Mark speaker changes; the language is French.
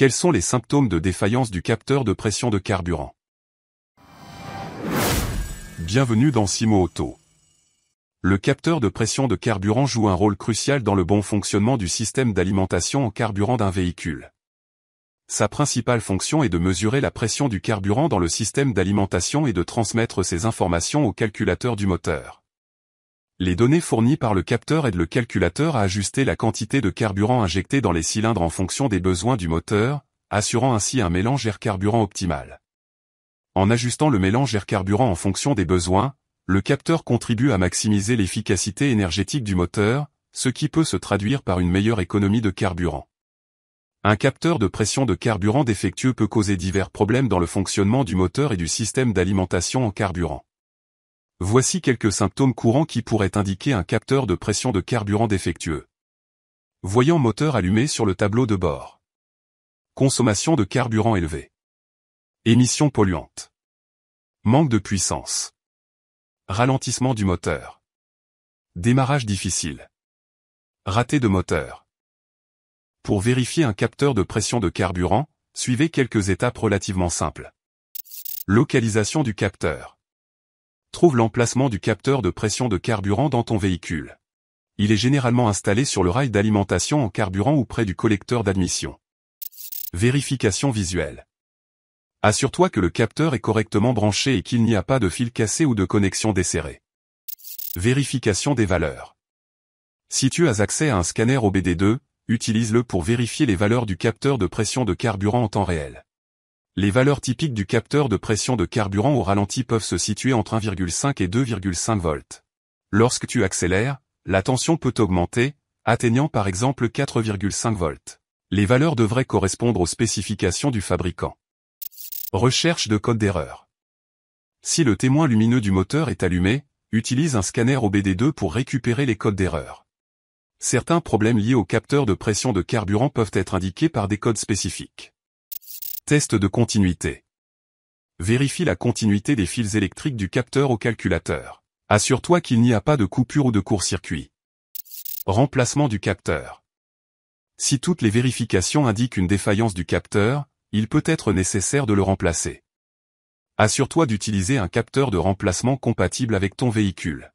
Speaker 1: Quels sont les symptômes de défaillance du capteur de pression de carburant Bienvenue dans Simo Auto. Le capteur de pression de carburant joue un rôle crucial dans le bon fonctionnement du système d'alimentation en carburant d'un véhicule. Sa principale fonction est de mesurer la pression du carburant dans le système d'alimentation et de transmettre ces informations au calculateur du moteur les données fournies par le capteur aident le calculateur à ajuster la quantité de carburant injecté dans les cylindres en fonction des besoins du moteur, assurant ainsi un mélange air-carburant optimal. En ajustant le mélange air-carburant en fonction des besoins, le capteur contribue à maximiser l'efficacité énergétique du moteur, ce qui peut se traduire par une meilleure économie de carburant. Un capteur de pression de carburant défectueux peut causer divers problèmes dans le fonctionnement du moteur et du système d'alimentation en carburant. Voici quelques symptômes courants qui pourraient indiquer un capteur de pression de carburant défectueux. Voyant moteur allumé sur le tableau de bord. Consommation de carburant élevée. Émission polluante. Manque de puissance. Ralentissement du moteur. Démarrage difficile. Raté de moteur. Pour vérifier un capteur de pression de carburant, suivez quelques étapes relativement simples. Localisation du capteur trouve l'emplacement du capteur de pression de carburant dans ton véhicule. Il est généralement installé sur le rail d'alimentation en carburant ou près du collecteur d'admission. Vérification visuelle. Assure-toi que le capteur est correctement branché et qu'il n'y a pas de fil cassé ou de connexion desserrée. Vérification des valeurs. Si tu as accès à un scanner OBD2, utilise-le pour vérifier les valeurs du capteur de pression de carburant en temps réel. Les valeurs typiques du capteur de pression de carburant au ralenti peuvent se situer entre 1,5 et 2,5 volts. Lorsque tu accélères, la tension peut augmenter, atteignant par exemple 4,5 volts. Les valeurs devraient correspondre aux spécifications du fabricant. Recherche de code d'erreur. Si le témoin lumineux du moteur est allumé, utilise un scanner OBD2 pour récupérer les codes d'erreur. Certains problèmes liés au capteur de pression de carburant peuvent être indiqués par des codes spécifiques. Test de continuité. Vérifie la continuité des fils électriques du capteur au calculateur. Assure-toi qu'il n'y a pas de coupure ou de court-circuit. Remplacement du capteur. Si toutes les vérifications indiquent une défaillance du capteur, il peut être nécessaire de le remplacer. Assure-toi d'utiliser un capteur de remplacement compatible avec ton véhicule.